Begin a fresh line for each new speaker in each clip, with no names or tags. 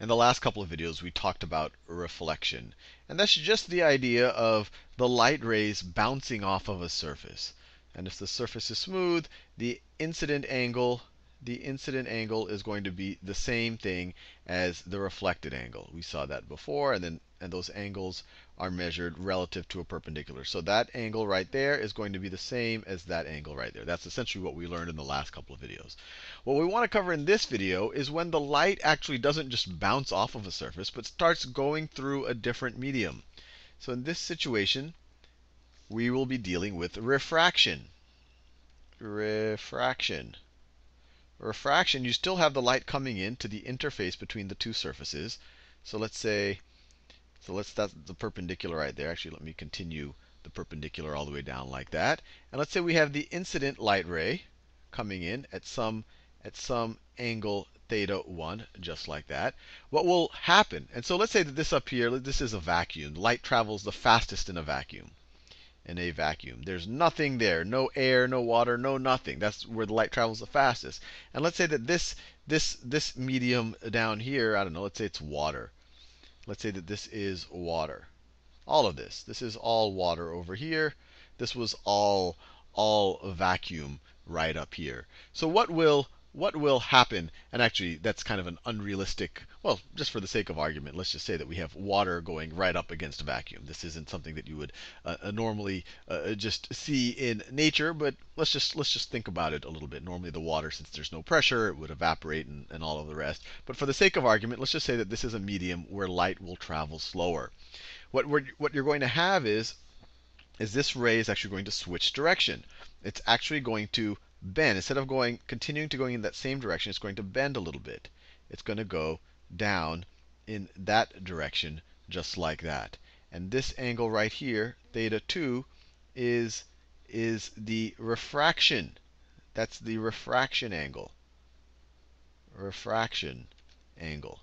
In the last couple of videos, we talked about reflection. And that's just the idea of the light rays bouncing off of a surface. And if the surface is smooth, the incident angle the incident angle is going to be the same thing as the reflected angle. We saw that before, and then and those angles are measured relative to a perpendicular. So that angle right there is going to be the same as that angle right there. That's essentially what we learned in the last couple of videos. What we want to cover in this video is when the light actually doesn't just bounce off of a surface, but starts going through a different medium. So in this situation, we will be dealing with refraction. Refraction. Refraction, you still have the light coming in to the interface between the two surfaces. So let's say so let's that's the perpendicular right there. Actually, let me continue the perpendicular all the way down like that. And let's say we have the incident light ray coming in at some at some angle theta 1, just like that. What will happen? And so let's say that this up here, this is a vacuum. Light travels the fastest in a vacuum. In a vacuum. There's nothing there, no air, no water, no nothing. That's where the light travels the fastest. And let's say that this this this medium down here, I don't know, let's say it's water. Let's say that this is water. All of this. This is all water over here. This was all all vacuum right up here. So what will what will happen? And actually, that's kind of an unrealistic, well, just for the sake of argument, let's just say that we have water going right up against a vacuum. This isn't something that you would uh, uh normally uh, uh, just see in nature, but let's just let's just think about it a little bit. Normally the water, since there's no pressure, it would evaporate and, and all of the rest. But for the sake of argument, let's just say that this is a medium where light will travel slower. What, we're, what you're going to have is, is this ray is actually going to switch direction. It's actually going to bend. Instead of going continuing to going in that same direction, it's going to bend a little bit. It's going to go down in that direction just like that. And this angle right here, theta 2, is is the refraction. That's the refraction angle. Refraction angle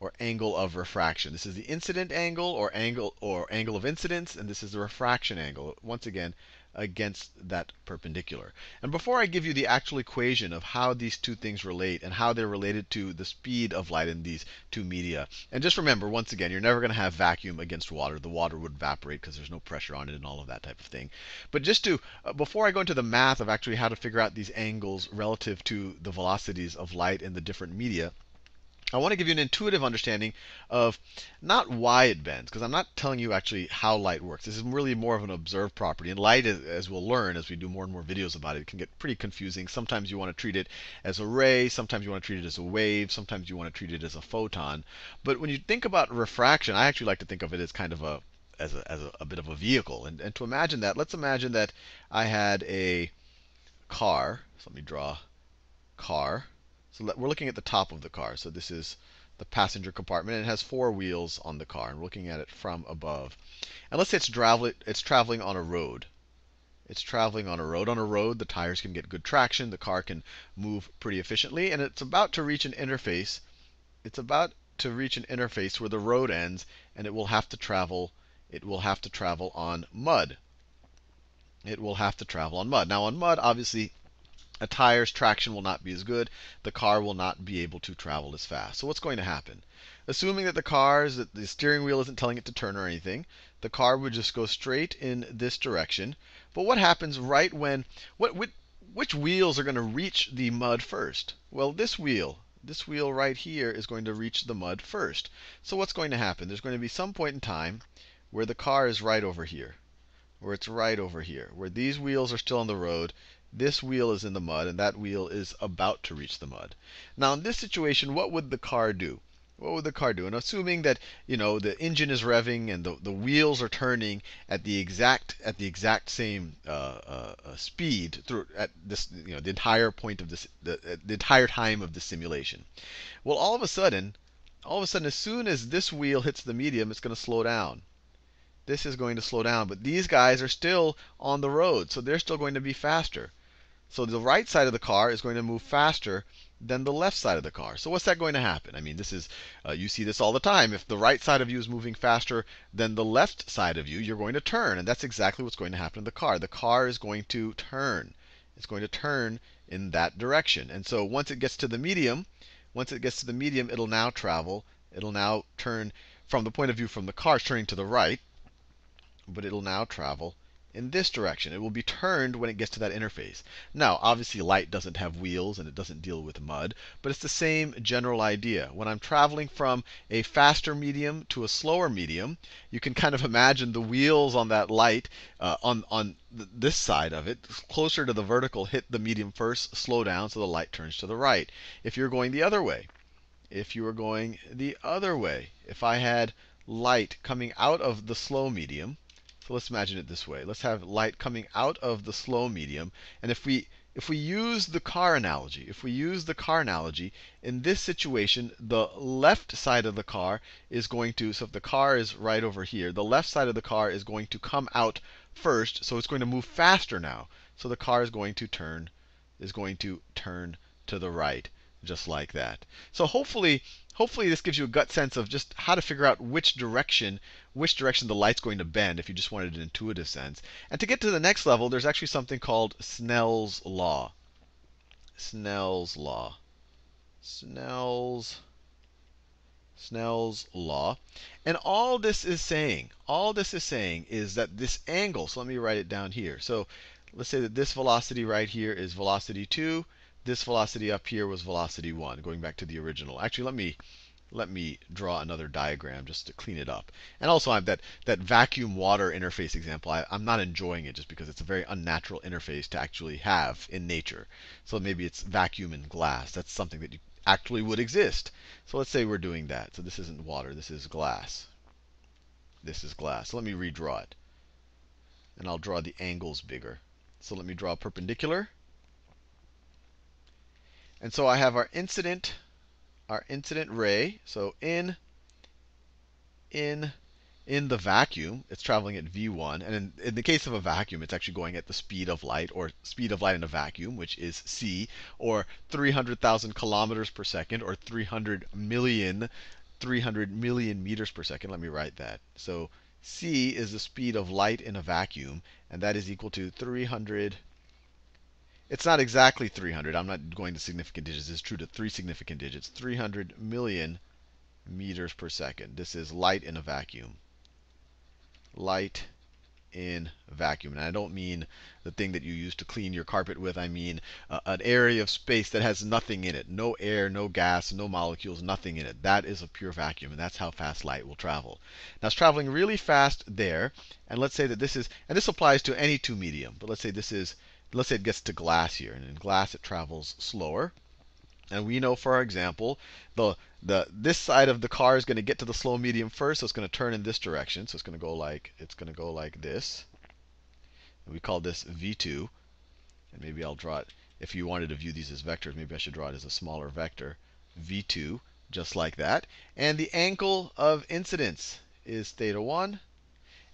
or angle of refraction. This is the incident angle or angle or angle of incidence and this is the refraction angle. Once again, against that perpendicular. And before I give you the actual equation of how these two things relate and how they're related to the speed of light in these two media, and just remember, once again, you're never going to have vacuum against water. The water would evaporate because there's no pressure on it and all of that type of thing. But just to, uh, before I go into the math of actually how to figure out these angles relative to the velocities of light in the different media, I want to give you an intuitive understanding of not why it bends, because I'm not telling you actually how light works. This is really more of an observed property. And light, is, as we'll learn as we do more and more videos about it, it can get pretty confusing. Sometimes you want to treat it as a ray, sometimes you want to treat it as a wave, sometimes you want to treat it as a photon. But when you think about refraction, I actually like to think of it as kind of a as a, as a, a bit of a vehicle. And, and to imagine that, let's imagine that I had a car. So let me draw car. So let, we're looking at the top of the car. So this is the passenger compartment. And it has four wheels on the car, and we're looking at it from above. And let's say it's, travel, it's traveling on a road. It's traveling on a road. On a road, the tires can get good traction, the car can move pretty efficiently, and it's about to reach an interface. It's about to reach an interface where the road ends, and it will have to travel. It will have to travel on mud. It will have to travel on mud. Now on mud, obviously, a tire's traction will not be as good. The car will not be able to travel as fast. So what's going to happen? Assuming that the car's that the steering wheel isn't telling it to turn or anything, the car would just go straight in this direction. But what happens right when what which, which wheels are going to reach the mud first? Well, this wheel, this wheel right here is going to reach the mud first. So what's going to happen? There's going to be some point in time where the car is right over here, where it's right over here, where these wheels are still on the road this wheel is in the mud, and that wheel is about to reach the mud. Now, in this situation, what would the car do? What would the car do? And assuming that you know the engine is revving and the, the wheels are turning at the exact at the exact same uh, uh, uh speed through at this you know the entire point of this the, uh, the entire time of the simulation. Well, all of a sudden, all of a sudden, as soon as this wheel hits the medium, it's going to slow down this is going to slow down. But these guys are still on the road, so they're still going to be faster. So the right side of the car is going to move faster than the left side of the car. So what's that going to happen? I mean, this is uh, you see this all the time. If the right side of you is moving faster than the left side of you, you're going to turn, and that's exactly what's going to happen to the car. The car is going to turn. It's going to turn in that direction. And so once it gets to the medium, once it gets to the medium, it'll now travel. It'll now turn from the point of view from the car, turning to the right, but it'll now travel in this direction. It will be turned when it gets to that interface. Now, obviously, light doesn't have wheels and it doesn't deal with mud, but it's the same general idea. When I'm traveling from a faster medium to a slower medium, you can kind of imagine the wheels on that light uh, on, on th this side of it, closer to the vertical, hit the medium first, slow down so the light turns to the right. If you're going the other way, if you were going the other way, if I had light coming out of the slow medium, so let's imagine it this way. Let's have light coming out of the slow medium. And if we if we use the car analogy, if we use the car analogy, in this situation, the left side of the car is going to, so if the car is right over here, the left side of the car is going to come out first, so it's going to move faster now. So the car is going to turn is going to turn to the right just like that. So hopefully, hopefully this gives you a gut sense of just how to figure out which direction, which direction the light's going to bend if you just wanted an intuitive sense. And to get to the next level, there's actually something called Snell's law. Snell's law. Snell's Snell's law. And all this is saying, all this is saying is that this angle, so let me write it down here. So let's say that this velocity right here is velocity 2, this velocity up here was velocity 1, going back to the original. Actually, let me let me draw another diagram just to clean it up. And also, I have that, that vacuum water interface example. I, am not enjoying it just because it's a very unnatural interface to actually have in nature. So maybe it's vacuum and glass. That's something that actually would exist. So let's say we're doing that. So this isn't water. This is glass. This is glass. So let me redraw it. And I'll draw the angles bigger. So let me draw a perpendicular. And so I have our incident, our incident ray. So in, in, in the vacuum, it's traveling at v1. And in, in, the case of a vacuum, it's actually going at the speed of light, or speed of light in a vacuum, which is c, or 300,000 kilometers per second, or 300 million, 300 million meters per second. Let me write that. So c is the speed of light in a vacuum, and that is equal to 300 it's not exactly 300. I'm not going to significant digits. It's true to three significant digits. 300 million meters per second. This is light in a vacuum. Light in vacuum. And I don't mean the thing that you use to clean your carpet with. I mean uh, an area of space that has nothing in it. No air, no gas, no molecules, nothing in it. That is a pure vacuum, and that's how fast light will travel. Now it's traveling really fast there, and let's say that this is, and this applies to any two medium, but let's say this is let's say it gets to glass here, and in glass it travels slower. And we know, for our example, the, the, this side of the car is going to get to the slow medium first, so it's going to turn in this direction. So it's going to go like it's going to go like this. And we call this v2. And maybe I'll draw it. If you wanted to view these as vectors, maybe I should draw it as a smaller vector, v2, just like that. And the angle of incidence is theta 1.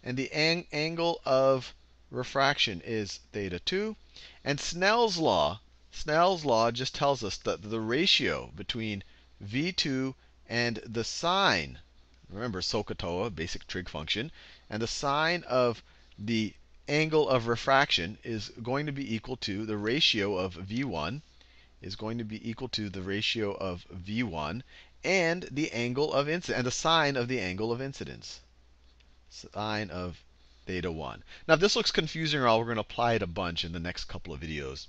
And the ang angle of refraction is theta 2. And Snell's law, Snell's law just tells us that the ratio between v2 and the sine, remember SOHCAHTOA, basic trig function, and the sine of the angle of refraction is going to be equal to the ratio of v1 is going to be equal to the ratio of v1 and the angle of incidence and the sine of the angle of incidence. Sine of theta 1. Now, if this looks confusing or all, we're going to apply it a bunch in the next couple of videos.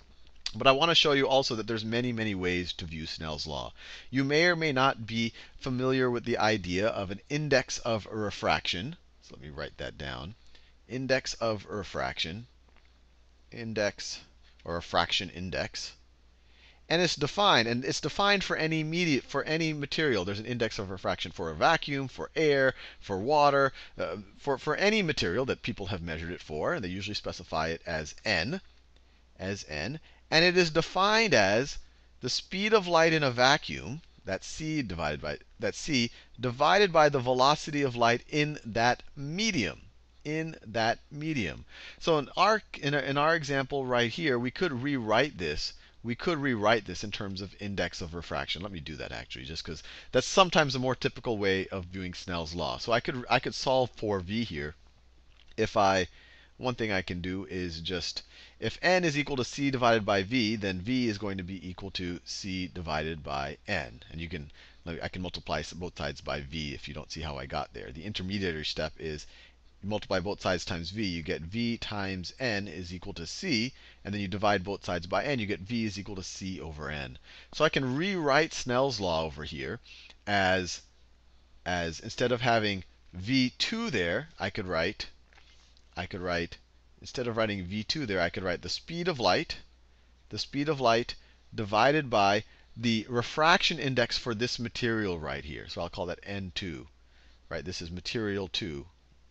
But I want to show you also that there's many, many ways to view Snell's law. You may or may not be familiar with the idea of an index of refraction. So let me write that down. Index of refraction. Index or refraction index and it's defined, and it's defined for any media, for any material. There's an index of refraction for a vacuum, for air, for water, uh, for for any material that people have measured it for, and they usually specify it as n, as n, and it is defined as the speed of light in a vacuum, that c divided by that c divided by the velocity of light in that medium in that medium. So in our, in our, in our example right here, we could rewrite this we could rewrite this in terms of index of refraction. Let me do that actually, just because that's sometimes a more typical way of viewing Snell's law. So I could I could solve for v here if I one thing I can do is just if n is equal to c divided by v, then v is going to be equal to c divided by n. And you can I can multiply both sides by v if you don't see how I got there. The intermediary step is you multiply both sides times v, you get v times n is equal to c, and then you divide both sides by n, you get v is equal to c over n. So I can rewrite Snell's law over here as, as instead of having v2 there, I could write, I could write, instead of writing v2 there, I could write the speed of light, the speed of light divided by the refraction index for this material right here. So I'll call that n2. Right, this is material 2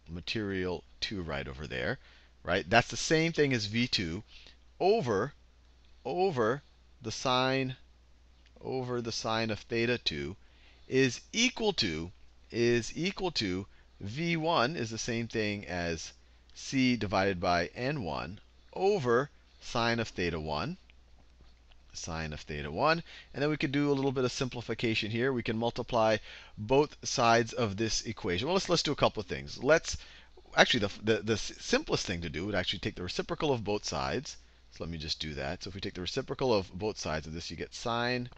material 2 right over there, right? That's the same thing as V2 over, over the sine, over the sine of theta 2 is equal to, is equal to V1 is the same thing as C divided by N1 over sine of theta 1 sine of theta 1. And then we could do a little bit of simplification here. We can multiply both sides of this equation. Well, let's, let's do a couple of things. Let's actually, the, the, the simplest thing to do would actually take the reciprocal of both sides. So let me just do that. So if we take the reciprocal of both sides of this, you get sine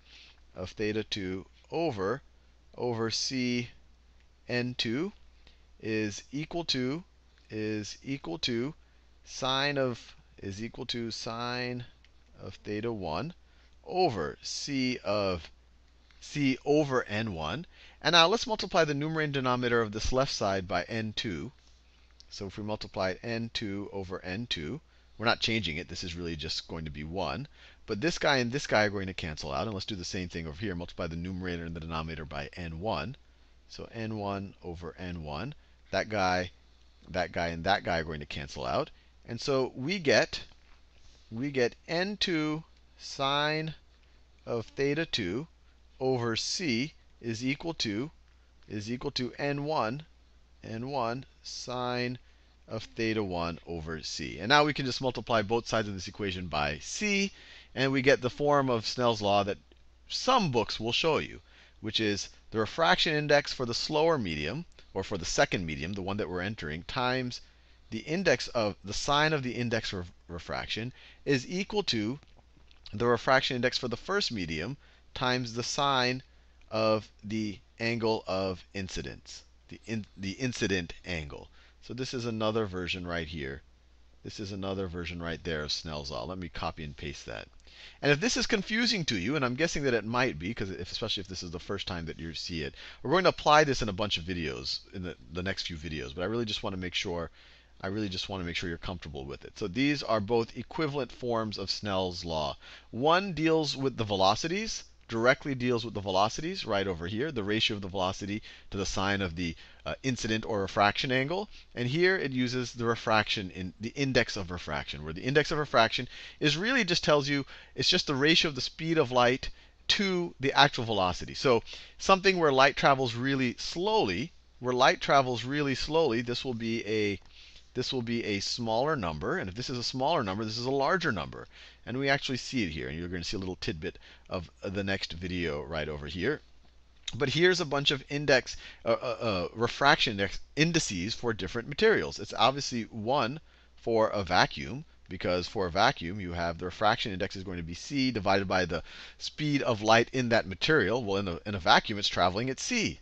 of theta 2 over, over c n2 is equal to, is equal to sine of, is equal to sine of theta 1 over C of C over N1. And now let's multiply the numerator and denominator of this left side by N2. So if we multiply N2 over N2, we're not changing it. This is really just going to be 1. But this guy and this guy are going to cancel out. And let's do the same thing over here. Multiply the numerator and the denominator by N1. So N1 over N1. That guy, that guy, and that guy are going to cancel out. And so we get, we get N2 sine of theta 2 over c is equal to is equal to n1 n1 sine of theta 1 over c. And now we can just multiply both sides of this equation by c, and we get the form of Snell's law that some books will show you, which is the refraction index for the slower medium, or for the second medium, the one that we're entering, times the index of the sine of the index of refraction is equal to the refraction index for the first medium times the sine of the angle of incidence, the, in, the incident angle. So this is another version right here. This is another version right there of Snell's law. Let me copy and paste that. And if this is confusing to you, and I'm guessing that it might be, because especially if this is the first time that you see it, we're going to apply this in a bunch of videos in the, the next few videos. But I really just want to make sure I really just want to make sure you're comfortable with it. So these are both equivalent forms of Snell's law. One deals with the velocities, directly deals with the velocities right over here, the ratio of the velocity to the sine of the uh, incident or refraction angle. And here it uses the refraction in the index of refraction, where the index of refraction is really just tells you it's just the ratio of the speed of light to the actual velocity. So something where light travels really slowly, where light travels really slowly, this will be a this will be a smaller number. And if this is a smaller number, this is a larger number. And we actually see it here. And you're going to see a little tidbit of the next video right over here. But here's a bunch of index uh, uh, uh, refraction index indices for different materials. It's obviously one for a vacuum, because for a vacuum, you have the refraction index is going to be c divided by the speed of light in that material. Well, in a, in a vacuum, it's traveling at c.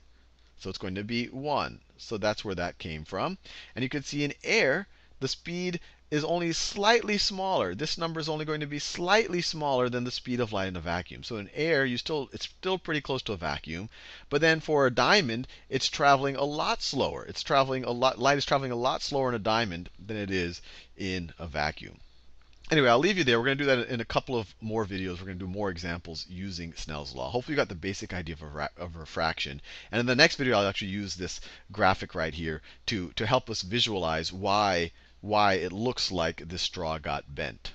So it's going to be 1. So that's where that came from. And you can see in air, the speed is only slightly smaller. This number is only going to be slightly smaller than the speed of light in a vacuum. So in air, you still it's still pretty close to a vacuum. But then for a diamond, it's traveling a lot slower. It's traveling a lot light is traveling a lot slower in a diamond than it is in a vacuum. Anyway, I'll leave you there. We're going to do that in a couple of more videos. We're going to do more examples using Snell's law. Hopefully you got the basic idea of, of refraction. And in the next video, I'll actually use this graphic right here to, to help us visualize why, why it looks like this straw got bent.